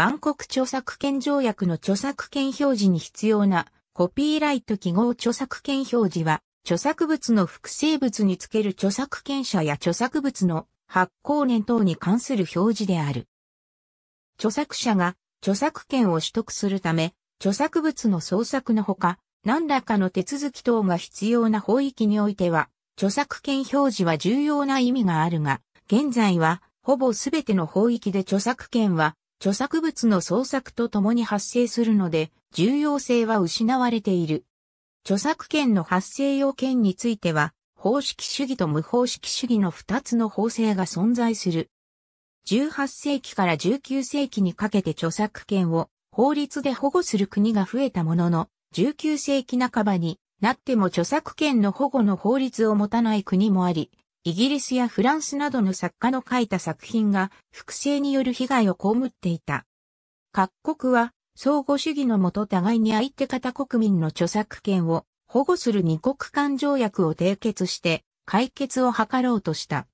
万国著作権条約の著作権表示に必要なコピーライト記号著作権表示は、著作物の複製物につける著作権者や著作物の発行年等に関する表示である。著作者が著作権を取得するため、著作物の創作のほか、何らかの手続き等が必要な法域においては、著作権表示は重要な意味があるが、現在は、ほぼすべての法域で著作権は著作物の創作とともに発生するので、重要性は失われている。著作権の発生要件については、方式主義と無方式主義の二つの法制が存在する。18世紀から19世紀にかけて著作権を法律で保護する国が増えたものの、19世紀半ばになっても著作権の保護の法律を持たない国もあり、イギリスやフランスなどの作家の書いた作品が複製による被害を被っていた。各国は相互主義のもと互いに相手方国民の著作権を保護する二国間条約を締結して解決を図ろうとした。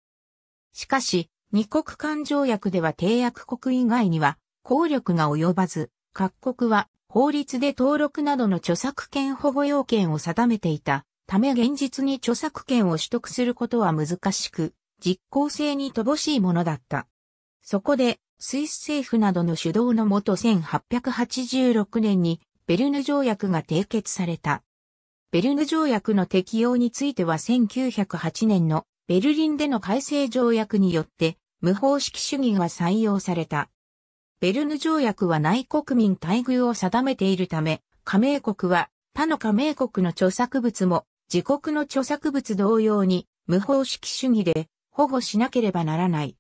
しかし、二国間条約では締約国以外には効力が及ばず、各国は法律で登録などの著作権保護要件を定めていたため現実に著作権を取得することは難しく、実効性に乏しいものだった。そこで、スイス政府などの主導のもと1886年にベルヌ条約が締結された。ベルヌ条約の適用については1908年のベルリンでの改正条約によって無方式主義が採用された。ベルヌ条約は内国民待遇を定めているため、加盟国は他の加盟国の著作物も自国の著作物同様に無方式主義で保護しなければならない。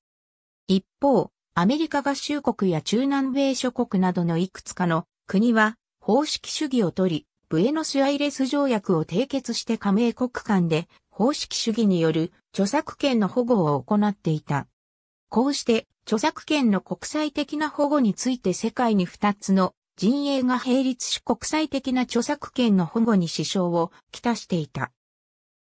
一方、アメリカ合衆国や中南米諸国などのいくつかの国は方式主義を取り、ブエノスアイレス条約を締結して加盟国間で方式主義による著作権の保護を行っていた。こうして著作権の国際的な保護について世界に2つの陣営が並立し国際的な著作権の保護に支障をきたしていた。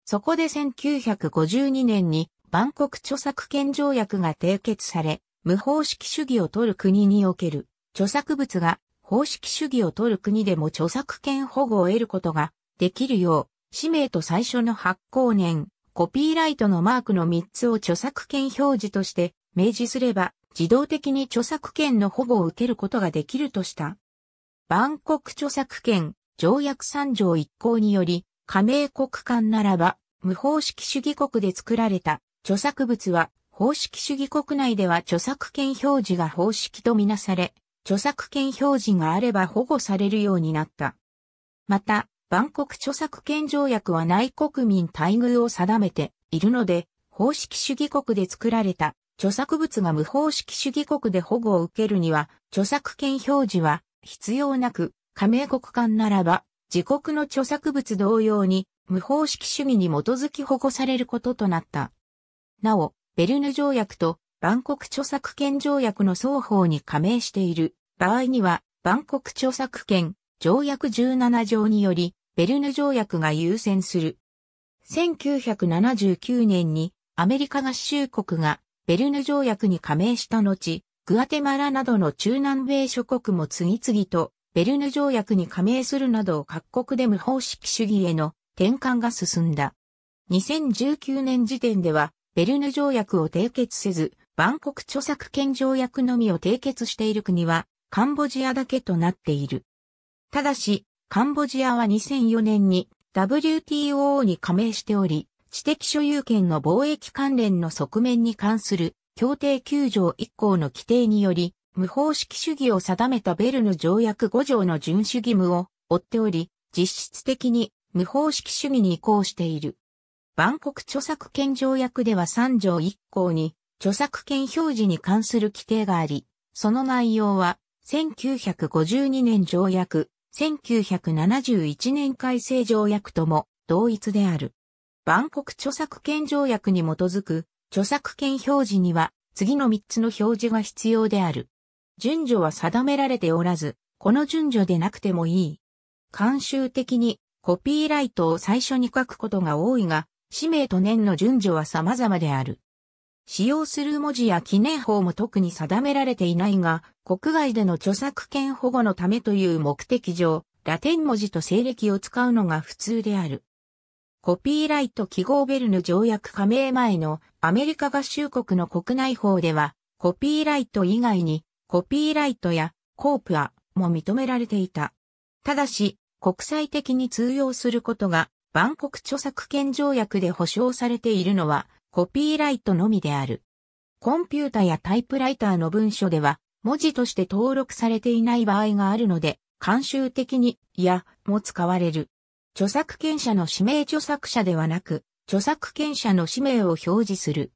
そこで1952年に万国著作権条約が締結され、無方式主義を取る国における著作物が方式主義を取る国でも著作権保護を得ることができるよう、氏名と最初の発行年、コピーライトのマークの3つを著作権表示として明示すれば自動的に著作権の保護を受けることができるとした万国著作権条約3条1項により、加盟国間ならば、無方式主義国で作られた著作物は、方式主義国内では著作権表示が方式とみなされ、著作権表示があれば保護されるようになった。また、万国著作権条約は内国民待遇を定めているので、方式主義国で作られた著作物が無方式主義国で保護を受けるには、著作権表示は必要なく、加盟国間ならば、自国の著作物同様に、無方式主義に基づき保護されることとなった。なお、ベルヌ条約と、万国著作権条約の双方に加盟している場合には、万国著作権条約17条により、ベルヌ条約が優先する。1979年にアメリカ合衆国がベルヌ条約に加盟した後、グアテマラなどの中南米諸国も次々とベルヌ条約に加盟するなど各国で無方式主義への転換が進んだ。2019年時点では、ベルヌ条約を締結せず、万国著作権条約のみを締結している国は、カンボジアだけとなっている。ただし、カンボジアは2004年に WTO に加盟しており、知的所有権の貿易関連の側面に関する協定9条1項の規定により、無法式主義を定めたベルヌ条約5条の遵守義務を負っており、実質的に無法式主義に移行している。万国著作権条約では3条1項に著作権表示に関する規定があり、その内容は1952年条約、1971年改正条約とも同一である。万国著作権条約に基づく著作権表示には次の3つの表示が必要である。順序は定められておらず、この順序でなくてもいい。慣習的にコピーライトを最初に書くことが多いが、氏名と年の順序は様々である。使用する文字や記念法も特に定められていないが、国外での著作権保護のためという目的上、ラテン文字と西暦を使うのが普通である。コピーライト記号ベルヌ条約加盟前のアメリカ合衆国の国内法では、コピーライト以外に、コピーライトやコープアも認められていた。ただし、国際的に通用することが、万国著作権条約で保障されているのは、コピーライトのみである。コンピュータやタイプライターの文書では、文字として登録されていない場合があるので、慣習的に、いや、も使われる。著作権者の指名著作者ではなく、著作権者の氏名を表示する。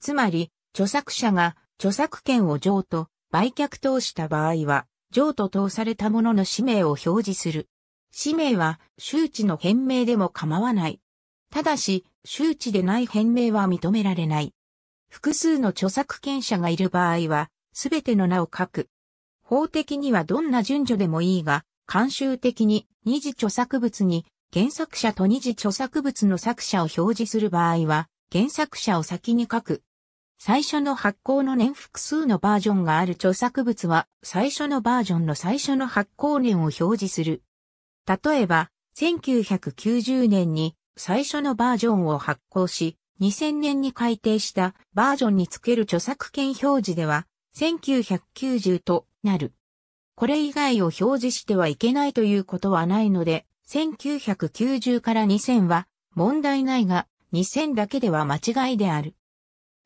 つまり、著作者が著作権を譲渡、売却等した場合は、譲渡等された者のの氏名を表示する。氏名は周知の変名でも構わない。ただし、周知でない変名は認められない。複数の著作権者がいる場合は、すべての名を書く。法的にはどんな順序でもいいが、慣習的に二次著作物に原作者と二次著作物の作者を表示する場合は、原作者を先に書く。最初の発行の年複数のバージョンがある著作物は、最初のバージョンの最初の発行年を表示する。例えば、1990年に最初のバージョンを発行し、2000年に改定したバージョンにつける著作権表示では、1990となる。これ以外を表示してはいけないということはないので、1990から2000は問題ないが、2000だけでは間違いである。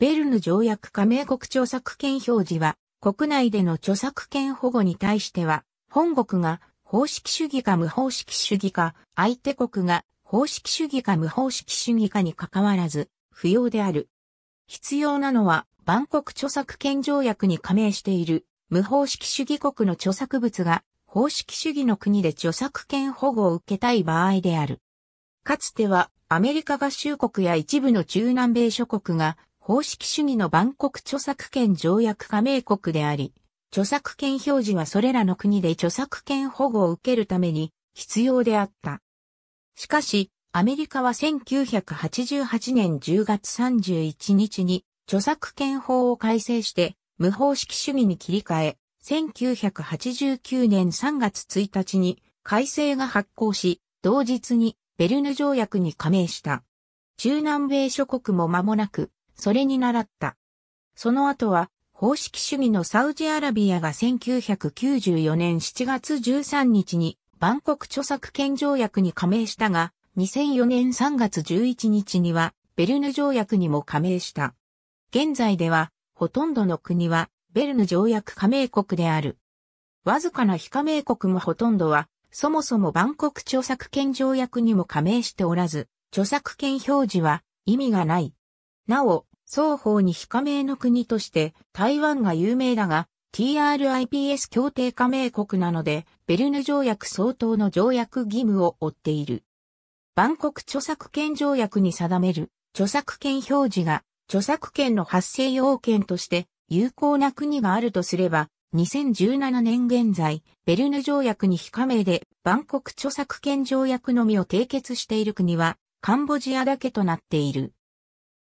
ベルヌ条約加盟国著作権表示は、国内での著作権保護に対しては、本国が方式主義か無方式主義か、相手国が方式主義か無方式主義かに関わらず、不要である。必要なのは、万国著作権条約に加盟している、無方式主義国の著作物が方式主義の国で著作権保護を受けたい場合である。かつては、アメリカ合衆国や一部の中南米諸国が、方式主義の万国著作権条約加盟国であり、著作権表示はそれらの国で著作権保護を受けるために必要であった。しかし、アメリカは1988年10月31日に著作権法を改正して無方式主義に切り替え、1989年3月1日に改正が発効し、同日にベルヌ条約に加盟した。中南米諸国も間もなく、それに倣った。その後は、方式主義のサウジアラビアが1994年7月13日に、万国著作権条約に加盟したが、2004年3月11日には、ベルヌ条約にも加盟した。現在では、ほとんどの国は、ベルヌ条約加盟国である。わずかな非加盟国もほとんどは、そもそも万国著作権条約にも加盟しておらず、著作権表示は意味がない。なお、双方に非加盟の国として台湾が有名だが、TRIPS 協定加盟国なので、ベルヌ条約相当の条約義務を負っている。万国著作権条約に定める著作権表示が著作権の発生要件として有効な国があるとすれば、2017年現在、ベルヌ条約に非加盟で、万国著作権条約のみを締結している国は、カンボジアだけとなっている。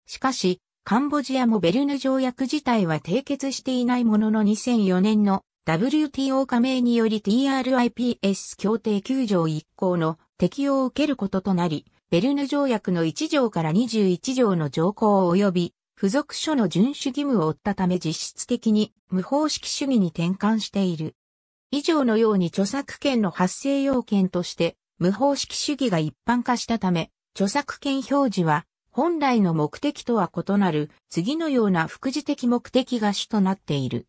しかし、カンボジアもベルヌ条約自体は締結していないものの2004年の WTO 加盟により TRIPS 協定9条1項の適用を受けることとなり、ベルヌ条約の1条から21条の条項及び付属書の遵守義務を負ったため実質的に無方式主義に転換している。以上のように著作権の発生要件として無方式主義が一般化したため、著作権表示は本来の目的とは異なる次のような副次的目的が主となっている。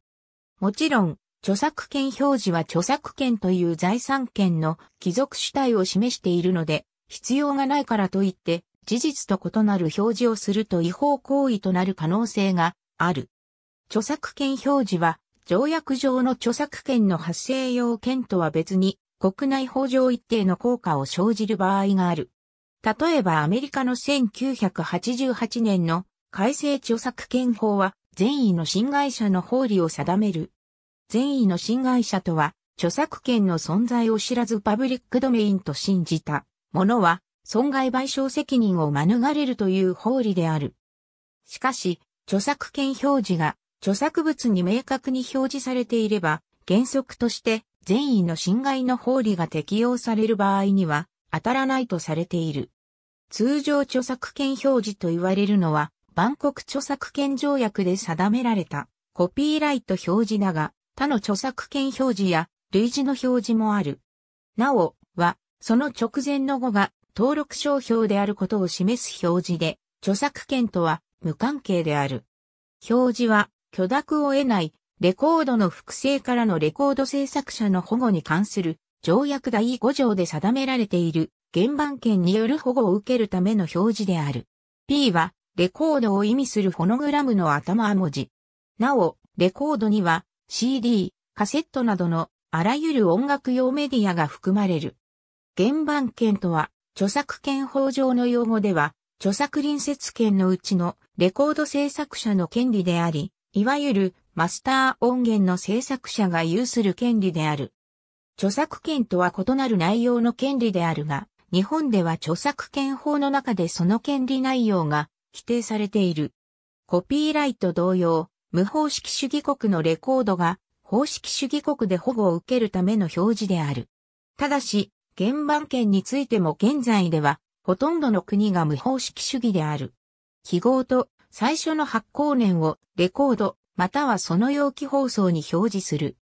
もちろん、著作権表示は著作権という財産権の帰属主体を示しているので、必要がないからといって事実と異なる表示をすると違法行為となる可能性がある。著作権表示は、条約上の著作権の発生要件とは別に、国内法上一定の効果を生じる場合がある。例えばアメリカの1988年の改正著作権法は、善意の侵害者の法理を定める。善意の侵害者とは、著作権の存在を知らずパブリックドメインと信じたものは、損害賠償責任を免れるという法理である。しかし、著作権表示が著作物に明確に表示されていれば、原則として善意の侵害の法理が適用される場合には当たらないとされている。通常著作権表示と言われるのは、万国著作権条約で定められたコピーライト表示だが、他の著作権表示や類似の表示もある。なお、は、その直前の語が登録商標であることを示す表示で、著作権とは無関係である。表示は許諾を得ないレコードの複製からのレコード制作者の保護に関する条約第5条で定められている原版権による保護を受けるための表示である。P はレコードを意味するフォノグラムの頭文字。なお、レコードには CD、カセットなどのあらゆる音楽用メディアが含まれる。原版権とは著作権法上の用語では、著作隣接権のうちのレコード制作者の権利であり、いわゆるマスター音源の制作者が有する権利である。著作権とは異なる内容の権利であるが、日本では著作権法の中でその権利内容が規定されている。コピーライト同様、無方式主義国のレコードが方式主義国で保護を受けるための表示である。ただし、原版権についても現在では、ほとんどの国が無方式主義である。記号と最初の発行年をレコード、またはその容器放送に表示する。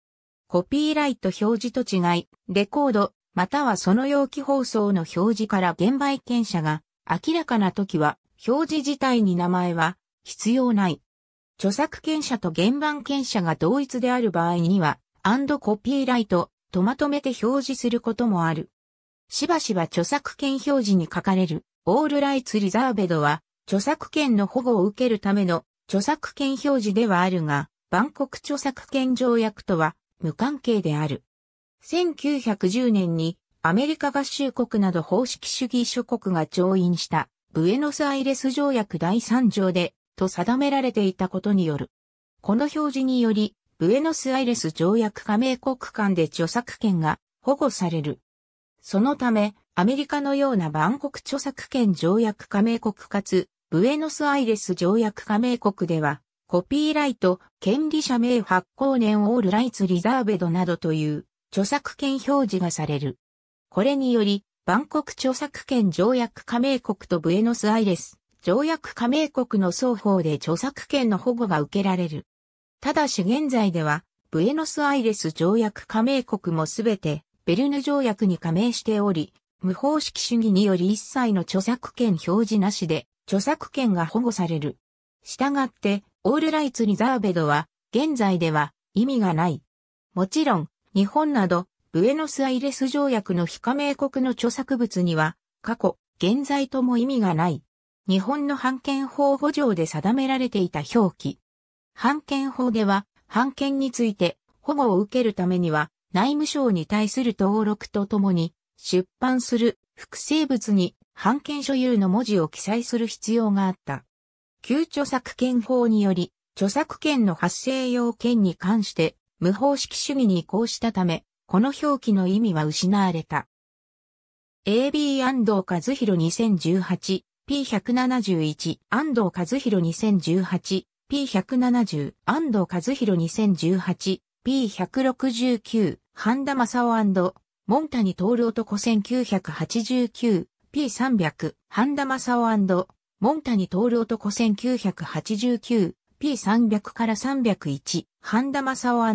コピーライト表示と違い、レコード、またはその容器放送の表示から現売権者が明らかな時は、表示自体に名前は必要ない。著作権者と原版権者が同一である場合には、アンドコピーライトとまとめて表示することもある。しばしば著作権表示に書かれる、オールライツリザーベドは、著作権の保護を受けるための著作権表示ではあるが、万国著作権条約とは無関係である。1910年にアメリカ合衆国など方式主義諸国が調印したブエノスアイレス条約第3条でと定められていたことによる。この表示により、ブエノスアイレス条約加盟国間で著作権が保護されるそのため、アメリカのような万国著作権条約加盟国かつ、ブエノスアイレス条約加盟国では、コピーライト、権利者名発行年オールライツリザーベドなどという著作権表示がされる。これにより、万国著作権条約加盟国とブエノスアイレス条約加盟国の双方で著作権の保護が受けられる。ただし現在では、ブエノスアイレス条約加盟国もすべてベルヌ条約に加盟しており、無方式主義により一切の著作権表示なしで、著作権が保護される。したがって、オールライツリザーベドは、現在では意味がない。もちろん、日本など、ブエノスアイレス条約の非加盟国の著作物には、過去、現在とも意味がない。日本の判権法補条で定められていた表記。判権法では、判権について保護を受けるためには、内務省に対する登録とともに、出版する複製物に版権所有の文字を記載する必要があった。旧著作権法により、著作権の発生要件に関して無方式主義に移行したため、この表記の意味は失われた。AB 安藤和弘 2018P171 安藤和弘 2018P170 安藤和弘2018 P169、ハンダマサオモンタニ徹男1989、P300、ハンダマサオモンタニ徹男1989、P300 から301、ハンダマサオモ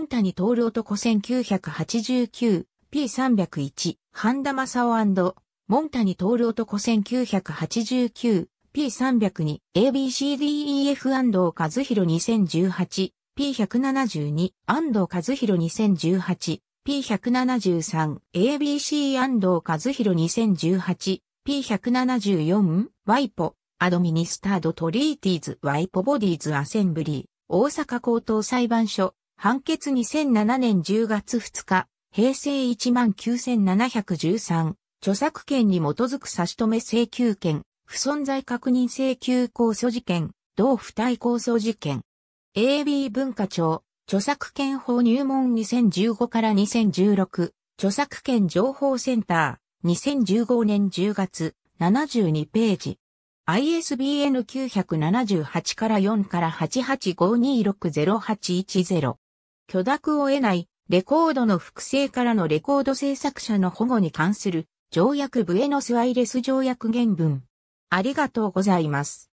ンタニ徹男1989、P301、ハンダマサオモンタニ徹男1989、P302、ABCDEF& 和弘2018、P172、安藤和弘2018、P173、ABC 安藤和弘2018、P174、ワイポ、アドミニスタードトリーティーズ、ワイポボディーズアセンブリー、大阪高等裁判所、判決2007年10月2日、平成19713、著作権に基づく差し止め請求権、不存在確認請求控訴事件、同不対控訴事件。AB 文化庁、著作権法入門2015から2016、著作権情報センター、2015年10月、72ページ。ISBN 978から4から885260810。許諾を得ない、レコードの複製からのレコード制作者の保護に関する条約ブエノスアイレス条約原文。ありがとうございます。